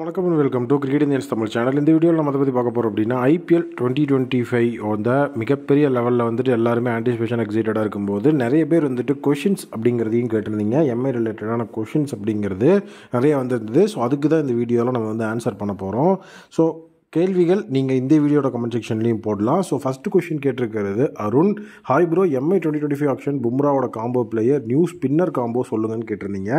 வணக்கம் and welcome to Cricket Indians Tamil channel இந்த வீடியோவில் நம்ம அதை பற்றி பார்க்க போகிறோம் அப்படின்னா ஐபிஎல் டுவெண்ட்டி டுவெண்ட்டி ஃபைவ் வந்த மிகப்பெரிய லெவலில் வந்துட்டு எல்லாருமே ஆன்டிசிபேஷன் எக்ஸைட்டடாக இருக்கும்போது நிறைய பேர் வந்துட்டு கொஷின்ஸ் அப்படிங்கிறதையும் கேட்டிருந்தீங்க எம்ஐ ரிலேட்டடான கொஷின்ஸ் அப்படிங்கிறது நிறைய வந்திருந்தது ஸோ அதுக்கு தான் இந்த வீடியோவில் நம்ம வந்து ஆன்சர் பண்ண போகிறோம் ஸோ கேள்விகள் நீங்கள் இந்த வீடியோட கமெண்ட் செக்ஷன்லையும் போடலாம் ஸோ ஃபஸ்ட்டு கொஷின் கேட்டிருக்கிறது Arun hi bro MI twenty twenty five option பும்ராவோட combo player new spinner combo சொல்லுங்கன்னு கேட்டிருந்தீங்க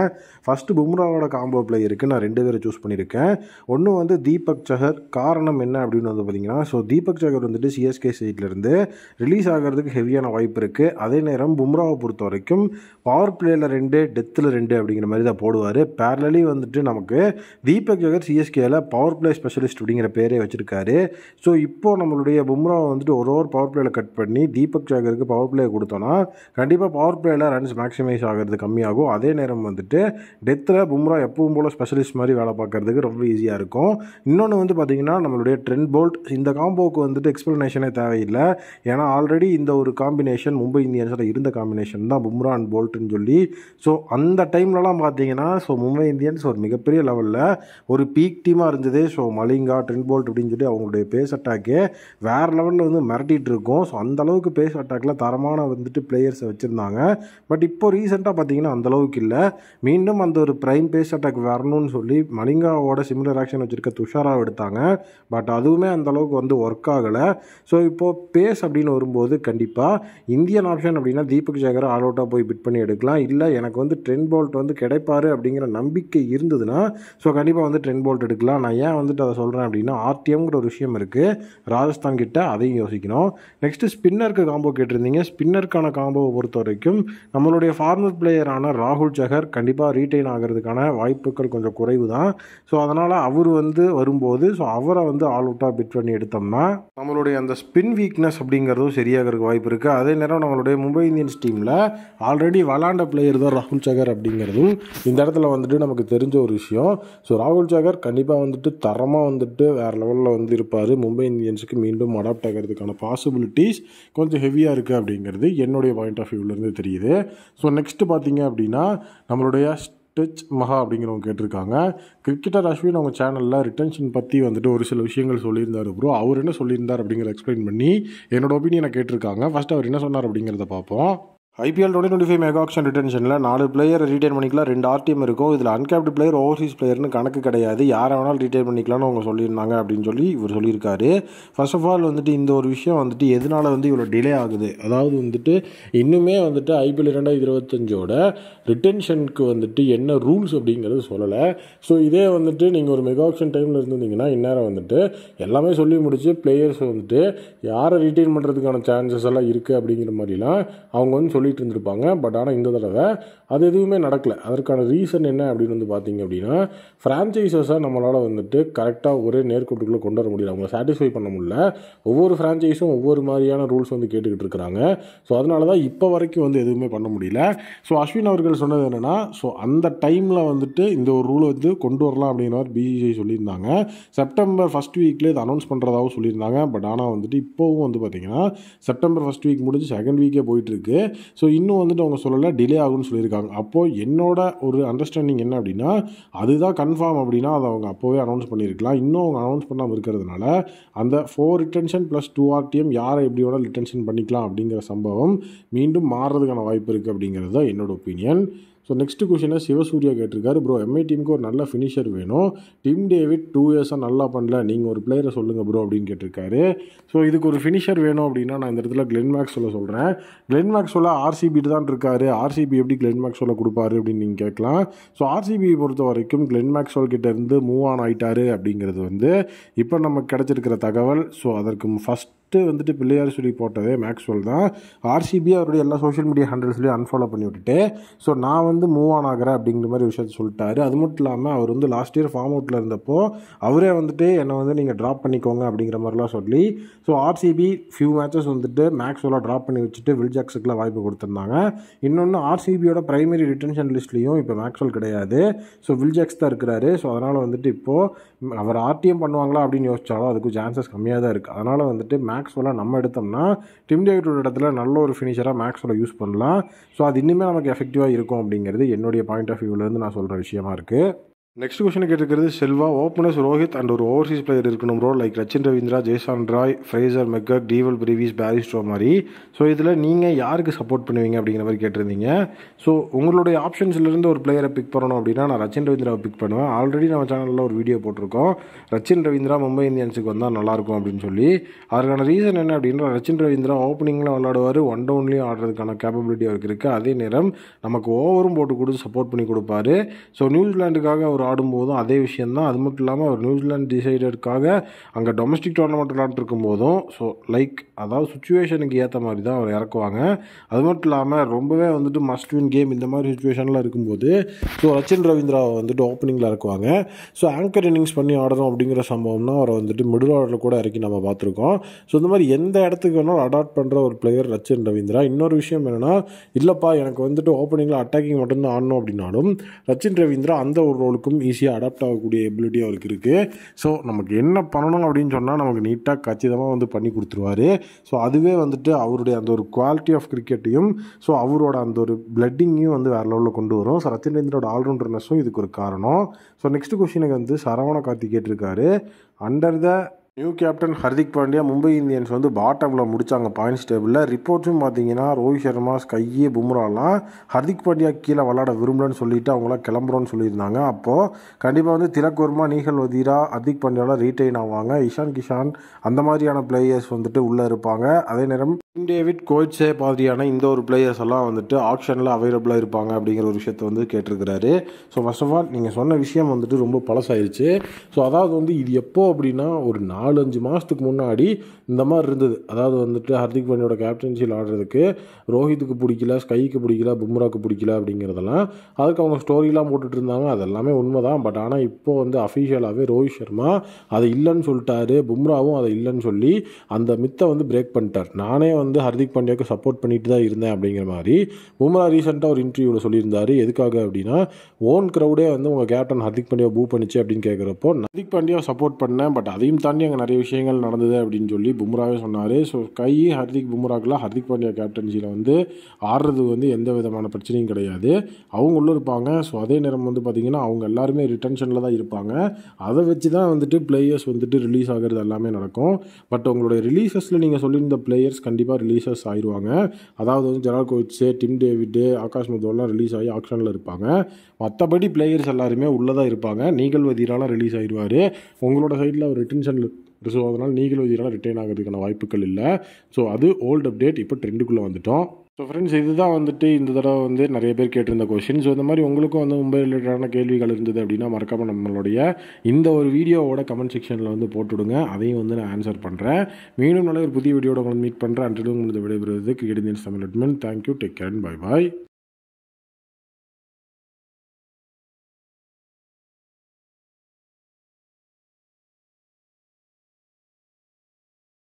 ஃபஸ்ட்டு பும்ராவோட காம்போ பிளேயருக்கு நான் ரெண்டு பேரை சூஸ் பண்ணியிருக்கேன் ஒன்று வந்து தீபக் சஹர் காரணம் என்ன அப்படின்னு வந்து பார்த்தீங்கன்னா ஸோ தீபக் சஹர் வந்துட்டு சிஎஸ்கே சைட்லேருந்து ரிலீஸ் ஆகிறதுக்கு ஹெவியான வாய்ப்பு இருக்குது அதே நேரம் பும்ராவை பொறுத்த வரைக்கும் பவர் பிளேயரில் ரெண்டு டெத்தில் ரெண்டு அப்படிங்கிற மாதிரி தான் போடுவார் பேரலி வந்துட்டு நமக்கு தீபக் சஹர் சிஎஸ்கேயில் பவர் பிளே ஸ்பெஷலிஸ்ட் அப்படிங்கிற பேரே நிறைய வச்சுருக்காரு ஸோ இப்போது நம்மளுடைய பும்ராவை வந்துட்டு ஒரு ஓவர் பவர் பிளேயில் கட் பண்ணி தீபக் சாகருக்கு பவர் பிளே கொடுத்தோன்னா கண்டிப்பாக பவர் பிளேயில் ரன்ஸ் மேக்ஸிமைஸ் ஆகிறது கம்மியாகும் அதே நேரம் வந்துட்டு டெத்தில் பும்ரா எப்பவும் போல் ஸ்பெஷலிஸ்ட் மாதிரி வேலை பார்க்குறதுக்கு ரொம்ப ஈஸியாக இருக்கும் இன்னொன்று வந்து பார்த்திங்கன்னா நம்மளுடைய ட்ரெண்ட் போல்ட் இந்த காம்போவுக்கு வந்துட்டு எக்ஸ்ப்ளனேஷனே தேவையில்லை ஏன்னா ஆல்ரெடி இந்த ஒரு காம்பினேஷன் மும்பை இந்தியன்ஸில் இருந்த காம்பினேஷன் தான் பும்ரா அண்ட் போல்ட்டுன்னு சொல்லி ஸோ அந்த டைம்லலாம் பார்த்தீங்கன்னா ஸோ மும்பை இந்தியன்ஸ் ஒரு மிகப்பெரிய லெவலில் ஒரு பீக் டீமாக இருந்தது ஸோ மலிங்கா ட்ரெண்ட் போல்ட் அப்படின்னு சொல்லி அவங்களுடைய பேஸ் அட்டாக்கே வேறு லெவலில் வந்து மிரட்டிகிட்டு இருக்கும் ஸோ அந்தளவுக்கு பேஸ் அட்டாக்கில் தரமான வந்துட்டு பிளேயர்ஸை வச்சுருந்தாங்க பட் இப்போ ரீசெண்டாக பார்த்தீங்கன்னா அந்தளவுக்கு இல்லை மீண்டும் அந்த ஒரு ப்ரைம் பேஸ் அட்டாக் வரணும்னு சொல்லி மலிங்காவோட சிமிலர் ஆக்ஷன் வச்சுருக்க துஷாராவை எடுத்தாங்க பட் அதுவுமே அந்தளவுக்கு வந்து ஒர்க் ஆகலை ஸோ இப்போது பேஸ் அப்படின்னு வரும்போது கண்டிப்பாக இந்தியன் ஆப்ஷன் அப்படின்னா தீபக் சேகர் ஆல் அவுட்டாக போய் பிட் பண்ணி எடுக்கலாம் இல்லை எனக்கு வந்து ட்ரெண்ட் போல்ட் வந்து கிடைப்பார் அப்படிங்கிற நம்பிக்கை இருந்ததுன்னா ஸோ கண்டிப்பாக வந்து ட்ரெண்ட் போல்ட் எடுக்கலாம் நான் ஏன் வந்துட்டு அதை சொல்கிறேன் அப்படின்னா ஆர்டிஎம்ங்கிற ஒரு விஷயம் இருக்குது ராஜஸ்தான் கிட்ட அதையும் யோசிக்கணும் நெக்ஸ்ட்டு ஸ்பின்னருக்கு காம்போ கேட்டிருந்தீங்க ஸ்பின்னருக்கான காம்போவை பொறுத்த வரைக்கும் நம்மளுடைய ஃபார்மர் பிளேயரான ராகுல் ஜஹர் கண்டிப்பாக ரீட்டைன் ஆகிறதுக்கான வாய்ப்புகள் கொஞ்சம் குறைவு தான் ஸோ அதனால் அவர் வந்து வரும்போது ஸோ அவரை வந்து ஆல் அவுட்டாக பிட் பண்ணி எடுத்தோம்னா நம்மளுடைய அந்த ஸ்பின் வீக்னஸ் அப்படிங்கிறதும் சரியாகிறதுக்கு வாய்ப்பு இருக்குது அதே நேரம் நம்மளுடைய மும்பை இந்தியன்ஸ் டீமில் ஆல்ரெடி விளாண்ட பிளேயர் தான் ராகுல் சகர் அப்படிங்கிறதும் இந்த இடத்துல வந்துட்டு நமக்கு தெரிஞ்ச ஒரு விஷயம் ஸோ ராகுல் சகர் கண்டிப்பாக வந்துட்டு தரமாக வந்துட்டு வேறு லெவல் லெவலில் வந்து இருப்பார் மும்பை இந்தியன்ஸுக்கு மீண்டும் அடாப்ட் ஆகிறதுக்கான பாசிபிலிட்டிஸ் கொஞ்சம் ஹெவியாக இருக்குது அப்படிங்கிறது என்னுடைய பாயிண்ட் ஆஃப் வியூவிலேருந்து தெரியுது ஸோ நெக்ஸ்ட்டு பார்த்தீங்க அப்படின்னா நம்மளுடைய டச் மஹா அப்படிங்கிறவங்க கேட்டிருக்காங்க கிரிக்கெட்டர் அஸ்வின் அவங்க சேனலில் ரிட்டன்ஷன் பற்றி வந்துட்டு ஒரு சில விஷயங்கள் சொல்லியிருந்தார் ப்ரோ அவர் என்ன சொல்லியிருந்தார் அப்படிங்கிறத எக்ஸ்பிளைன் பண்ணி என்னோட ஒப்பீனியனை கேட்டிருக்காங்க ஃபஸ்ட்டு அவர் என்ன சொன்னார் அப்படிங்கிறத பார்ப்போம் IPL twenty twenty five mega auction ரிட்டன்ஷனில் நாலு பிளேயர் ரீட்டைன் பண்ணிக்கலாம் ரெண்டு ஆர்டிஎம் இருக்கும் இதில் அன்கேப்டு பிளேயர் ஓவர்சீஸ் பிளேயர்னு கணக்கு கிடையாது யாரை வேணாலும் ரீட்டைன் பண்ணிக்கலாம்னு அவங்க சொல்லியிருந்தாங்க அப்படின்னு சொல்லி இவர் சொல்லியிருக்காரு ஃபர்ஸ்ட் ஆஃப் ஆல் வந்துட்டு இந்த ஒரு விஷயம் வந்துட்டு எதனால் வந்து இவ்வளோ டிலே ஆகுது அதாவது வந்துட்டு இன்னுமே வந்துட்டு ஐபிஎல் இரண்டாயிரத்தி இருபத்தஞ்சோட ரிட்டன்ஷனுக்கு வந்துட்டு என்ன ரூல்ஸ் அப்படிங்கிறது சொல்லலை ஸோ இதே வந்துட்டு நீங்கள் ஒரு மெகா ஆக்ஷன் டைமில் இருந்திருந்தீங்கன்னா இந்நேரம் வந்துட்டு எல்லாமே சொல்லி முடிச்சு பிளேயர்ஸ் வந்துட்டு யாரை ரிட்டைன் பண்ணுறதுக்கான சான்சஸ் எல்லாம் இருக்குது அப்படிங்கிற மாதிரிலாம் அவங்க வந்து சொல்லி பண்ணிகிட்டு இருந்திருப்பாங்க பட் ஆனால் இந்த தடவை அது எதுவுமே நடக்கலை அதற்கான ரீசன் என்ன அப்படின்னு வந்து பார்த்தீங்க அப்படின்னா ஃப்ரான்ச்சைசஸை நம்மளால் வந்துட்டு கரெக்டாக ஒரே நேர்கோட்டுக்குள்ளே கொண்டு வர முடியல அவங்களை சாட்டிஸ்ஃபை பண்ண முடியல ஒவ்வொரு ஃப்ரான்ச்சைஸும் ஒவ்வொரு மாதிரியான ரூல்ஸ் வந்து கேட்டுக்கிட்டு இருக்கிறாங்க ஸோ அதனால தான் இப்போ வரைக்கும் வந்து எதுவுமே பண்ண முடியல ஸோ அஸ்வின் அவர்கள் சொன்னது என்னென்னா ஸோ அந்த டைமில் வந்துட்டு இந்த ஒரு ரூலை வந்து கொண்டு வரலாம் அப்படிங்கிற மாதிரி பிசிசிஐ சொல்லியிருந்தாங்க செப்டம்பர் ஃபஸ்ட் வீக்கில் இதை அனௌன்ஸ் பண்ணுறதாகவும் சொல்லியிருந்தாங்க பட் ஆனால் வந்துட்டு இப்போவும் வந்து பார்த்திங்கன்னா செப்டம்பர் ஃபஸ்ட் வீக் முடிஞ்சு செகண்ட் வீக்கே போயிட்டுருக்கு ஸோ இன்னும் வந்துட்டு அவங்க சொல்லலை டிலே ஆகும்னு சொல்லியிருக்காங்க அப்போது என்னோட ஒரு அண்டர்ஸ்டாண்டிங் என்ன அப்படின்னா அதுதான் கன்ஃபார்ம் அப்படின்னா அதை அவங்க அப்போவே அனௌன்ஸ் பண்ணியிருக்கலாம் இன்னும் அவங்க அனௌன்ஸ் பண்ணாமல் இருக்கிறதுனால அந்த four retention plus two RTM யாரை எப்படி வேணால் ரிட்டன்ஷன் பண்ணிக்கலாம் அப்படிங்கிற சம்பவம் மீண்டும் மாறுறதுக்கான வாய்ப்பு இருக்குது அப்படிங்கிறது தான் என்னோடய ஒப்பீனியன் ஸோ நெக்ஸ்ட் கொஷினை சிவசூர்யா கேட்டிருக்காரு ப்ரோ எம்ஐ டீமுக்கு ஒரு நல்ல ஃபினிஷர் வேணும் டிம் டேவிட் டூ இயர்ஸாக நல்லா பண்ணல நீங்கள் ஒரு பிளேயரை சொல்லுங்கள் ப்ரோ அப்படின்னு கேட்டிருக்காரு ஸோ இதுக்கு ஒரு ஃபினிஷர் வேணும் அப்படின்னா நான் இந்த இடத்துல கிளென் மேக்ஸ் சொல்ல சொல்கிறேன் கிளென் மேக்ஸ் சொல்ல ஆர்சிபி தான் இருக்காரு ஆர்சிபி எப்படி கிளென் மேக்ஸ் சொல்ல கொடுப்பாரு அப்படின்னு நீங்கள் கேட்கலாம் ஸோ ஆர்சிபியை பொறுத்த வரைக்கும் கிளென் மேக்ஸ்வல் கிட்டேருந்து மூவ் ஆன் ஆகிட்டாரு அப்படிங்கிறது வந்து இப்போ நமக்கு கிடச்சிருக்கிற தகவல் ஸோ அதற்கு ஃபஸ்ட் ஃபஸ்ட்டு வந்துட்டு பிள்ளையார் சொல்லி போட்டதே மேக்ஸ்வெல் தான் ஆர்சிபி அவருடைய எல்லா சோஷியல் மீடியா ஹேண்டில்ஸ்லையும் அன்ஃபாலோ பண்ணி விட்டுட்டு ஸோ நான் வந்து மூவ் ஆன் ஆகிறேன் அப்படிங்கிற மாதிரி விஷயத்த சொல்லிட்டாரு அது மட்டும் இல்லாமல் அவர் வந்து லாஸ்ட் இயர் ஃபார்ம் அவுட்டில் இருந்தப்போ அவரே வந்துட்டு என்னை வந்து நீங்கள் ட்ராப் பண்ணிக்கோங்க அப்படிங்கிற மாதிரிலாம் சொல்லி ஸோ ஆர்சிபி ஃபியூ மேட்சஸ் வந்துட்டு மேக்ஸ்வெல்லாம் ட்ராப் பண்ணி வச்சுட்டு வில் ஜாக்ஸுக்குலாம் வாய்ப்பு கொடுத்துருந்தாங்க இன்னொன்று ஆர்சிபியோட ப்ரைமரி ரிட்டன்ஷன் லிஸ்ட்லேயும் இப்போ மேக்ஸ்வெல் கிடையாது ஸோ வில் ஜாக்ஸ் தான் இருக்கிறாரு ஸோ அதனால் வந்துட்டு இப்போது அவர் ஆர்டிஎம் பண்ணுவாங்களா அப்படின்னு யோசிச்சாலும் அதுக்கு சான்சஸ் கம்மியாக தான் இருக்குது அதனால் வந்துட்டு மேக்ஸ் மேக்ஸ்வெல்லாம் நம்ம எடுத்தோம்னா டிம் டேவிட்டோட இடத்துல நல்ல ஒரு ஃபினிஷராக மேக்ஸ்வெல்லாம் யூஸ் பண்ணலாம் ஸோ அது இன்னுமே நமக்கு எஃபெக்டிவாக இருக்கும் அப்படிங்கிறது என்னுடைய பாயிண்ட் ஆஃப் வியூவிலேருந்து நான் சொல்கிற விஷயமா இருக்குது நெக்ஸ்ட் கொஸ்டின் கேட்டிருக்கிறது செல்வா ஓப்பனர்ஸ் ரோஹித் அண்ட் ஒரு ஓவர்சீஸ் பிளேயர் இருக்கணும் role like Rachin Ravindra Jason Roy Fraser McGurk Dewald Brevis Bairstow மாதிரி ஸோ இதில் நீங்கள் யாருக்கு சப்போர்ட் பண்ணுவீங்க அப்படிங்கிற மாதிரி கேட்டிருந்தீங்க ஸோ உங்களுடைய ஆப்ஷன்ஸ்லேருந்து ஒரு பிளேயரை பிக் பண்ணணும் அப்படின்னா நான் ரச்சின் ரவீந்திராவை பிக் பண்ணுவேன் ஆல்ரெடி நம்ம சேனலில் ஒரு வீடியோ போட்டிருக்கோம் ரச்சின் ரவீந்திரா மும்பை இந்தியன்ஸுக்கு வந்தால் நல்லாயிருக்கும் அப்படின்னு சொல்லி அதற்கான ரீசன் என்ன அப்படின்னா ரச்சின் ரவீந்திரா ஓப்பனிங்கில் விளாடுவார் ஒன் டவுன்லேயும் ஆடுறதுக்கான கேப்பபிலிட்டி அவருக்கு இருக்குது அதே நேரம் நமக்கு ஓவரும் போட்டு கொடுத்து சப்போர்ட் பண்ணி கொடுப்பாரு ஸோ நியூசிலாண்டுக்காக அவர் ஆடும்போதும் அதே விஷயந்தான் அது மட்டும் இல்லாமல் அவர் நியூசிலாந்து டிசைடடுக்காக அங்கே டொமஸ்டிக் டோர்னமெண்ட் விளாண்டுருக்கும் போதும் ஸோ லைக் அதாவது சுச்சுவேஷனுக்கு ஏற்ற மாதிரி தான் அவர் இறக்குவாங்க அது மட்டும் இல்லாமல் ரொம்பவே வந்துட்டு மஸ்ட் வின் கேம் இந்த மாதிரி சுச்சுவேஷனில் இருக்கும்போது ஸோ ரச்சின் ரவீந்திராவை வந்துட்டு ஓப்பனிங்கில் இறக்குவாங்க ஸோ ஆங்கர் இன்னிங்ஸ் பண்ணி ஆடணும் அப்படிங்கிற சம்பவம்னா அவரை வந்துட்டு மிடில் ஆர்டரில் கூட இறக்கி நம்ம பார்த்துருக்கோம் ஸோ இந்த மாதிரி எந்த இடத்துக்கு வேணாலும் அடாப்ட் பண்ணுற ஒரு பிளேயர் ரச்சின் ரவீந்திரா இன்னொரு விஷயம் என்னென்னா இல்லைப்பா எனக்கு வந்துட்டு ஓப்பனிங்கில் அட்டாக்கிங் மட்டும்தான் ஆடணும் அப்படின்னாலும் ரச்சின் ரவீந்திரா அந்த ஒரு ரோலுக்கு எல்லாத்துக்கும் ஈஸியாக அடாப்ட் ஆகக்கூடிய எபிலிட்டி அவருக்கு இருக்குது ஸோ நமக்கு என்ன பண்ணணும் அப்படின்னு சொன்னால் நமக்கு நீட்டாக கச்சிதமாக வந்து பண்ணி கொடுத்துருவாரு ஸோ அதுவே வந்துட்டு அவருடைய அந்த ஒரு குவாலிட்டி ஆஃப் கிரிக்கெட்டையும் ஸோ அவரோட அந்த ஒரு பிளட்டிங்கையும் வந்து வேறு லெவலில் கொண்டு வரும் ஸோ ரச்சனேந்திரோட ஆல்ரவுண்டர்னஸும் இதுக்கு ஒரு காரணம் ஸோ நெக்ஸ்ட் கொஷினுக்கு வந்து சரவண கார்த்தி கேட்டிருக்காரு under the new captain Hardik Pandya Mumbai Indians வந்து பாட்டமில் முடித்தாங்க பாயிண்ட்ஸ் டேபிளில் ரிப்போர்ட்ஸும் பார்த்தீங்கன்னா ரோஹித் சர்மா ஸ்கையி பும்ராலாம் ஹர்திக் பாண்டியா கீழே விளாட விரும்பலன்னு சொல்லிவிட்டு அவங்களாம் கிளம்புறோன்னு சொல்லியிருந்தாங்க அப்போது கண்டிப்பாக வந்து திலக்குர்மா நீகல் வதீரா ஹர்திக் பாண்டியாவில் ரீட்டைன் ஆவாங்க இஷான் கிஷான் அந்த மாதிரியான பிளேயர்ஸ் வந்துட்டு உள்ளே இருப்பாங்க அதே நேரம் டேவிட் கோயிட்ஸே மாதிரியான இந்த ஒரு பிளேயர்ஸ் எல்லாம் வந்துட்டு ஆப்ஷனில் அவைலபிளாக இருப்பாங்க அப்படிங்கிற ஒரு விஷயத்தை வந்து கேட்டிருக்கிறாரு ஸோ ஃபஸ்ட் ஆஃப் ஆல் நீங்கள் சொன்ன விஷயம் வந்துட்டு ரொம்ப பழசாயிருச்சு ஸோ அதாவது வந்து இது எப்போது அப்படின்னா ஒரு நாள் நாலு அஞ்சு மாதத்துக்கு முன்னாடி இந்த மாதிரி இருந்தது அதாவது வந்துட்டு ஹர்திக் பாண்டியோட கேப்டன்சியில் ஆடுறதுக்கு ரோஹித்துக்கு பிடிக்கல ஸ்கைக்கு பிடிக்கல பும்ராக்கு பிடிக்கல அப்படிங்கிறதெல்லாம் அதுக்கு அவங்க ஸ்டோரிலாம் போட்டுட்டு இருந்தாங்க அது எல்லாமே உண்மை தான் பட் ஆனால் இப்போ வந்து அஃபீஷியலாகவே ரோஹித் சர்மா அதை இல்லைன்னு சொல்லிட்டாரு பும்ராவும் அதை இல்லைன்னு சொல்லி அந்த மித்தை வந்து பிரேக் பண்ணிட்டார் நானே வந்து ஹர்திக் பாண்டியாவுக்கு சப்போர்ட் பண்ணிட்டு தான் இருந்தேன் அப்படிங்கிற மாதிரி பும்ரா ரீசெண்டாக ஒரு இன்டர்வியூவில் சொல்லியிருந்தார் எதுக்காக அப்படின்னா ஓன் க்ரௌடே வந்து உங்கள் கேப்டன் ஹர்திக் பாண்டியா பூ பண்ணிச்சு அப்படின்னு கேட்குறப்போ ஹர்திக் பாண்டியா சப்போர்ட் பண்ணேன் பட் அதையும் தாண்டி அங்கே நிறைய விஷயங்கள் நடந்தது அப்படின்னு சொல்லி பும்ராவே சொன்னார் ஸோ கை ஹர்திக் பும்ராக்கெல்லாம் ஹர்திக் பாண்டியா கேப்டன்சியில் வந்து ஆடுறது வந்து எந்த விதமான பிரச்சனையும் கிடையாது அவங்க உள்ளே இருப்பாங்க ஸோ அதே நேரம் வந்து பார்த்திங்கன்னா அவங்க எல்லாருமே ரிட்டன்ஷனில் தான் இருப்பாங்க அதை வச்சு தான் வந்துட்டு பிளேயர்ஸ் வந்துட்டு ரிலீஸ் ஆகிறது எல்லாமே நடக்கும் பட் உங்களுடைய ரிலீசஸில் நீங்கள் சொல்லியிருந்த பிளேயர்ஸ் கண்டிப்பாக ரிலீசஸ் ஆயிடுவாங்க அதாவது வந்து Gerald Coetzee Tim David Akash மதுவெல்லாம் ரிலீஸ் ஆகி ஆக்ஷனில் இருப்பாங்க மற்றபடி பிளேயர்ஸ் எல்லாருமே உள்ளே தான் இருப்பாங்க நீங்கள் வதீரெலாம் ரிலீஸ் ஆயிடுவார் உங்களோட சைடில் ஒரு ரிட்டன்ஷனில் ஸோ அதனால் நீங்களோ இதெல்லாம் ரிட்டைன் ஆகிறதுக்கான வாய்ப்புகள் இல்லை ஸோ அது ஓல்டு அப்டேட் இப்போ ட்ரெண்டுக்குள்ளே வந்துட்டோம் ஸோ ஃப்ரெண்ட்ஸ் இதுதான் வந்துட்டு இந்த தடவை வந்து நிறைய பேர் கேட்டிருந்த கொஷின் ஸோ இந்த மாதிரி உங்களுக்கும் வந்து மும்பை ரிலேட்டடான கேள்விகள் இருந்தது அப்படின்னா மறக்காமல் நம்மளுடைய இந்த ஒரு வீடியோவோட கமெண்ட் செக்ஷனில் வந்து போட்டுவிடுங்க அதையும் வந்து நான் ஆன்சர் பண்ணுறேன் மீண்டும் நல்ல ஒரு புதிய வீடியோட உங்களை மீட் பண்ணுறேன் அன்றிலும் உங்களுக்கு விடைபெறுவது கிரிக்கெட் இந்தியன்ஸ் தமிழ் அட்மெண்ட் thank you take care and bye bye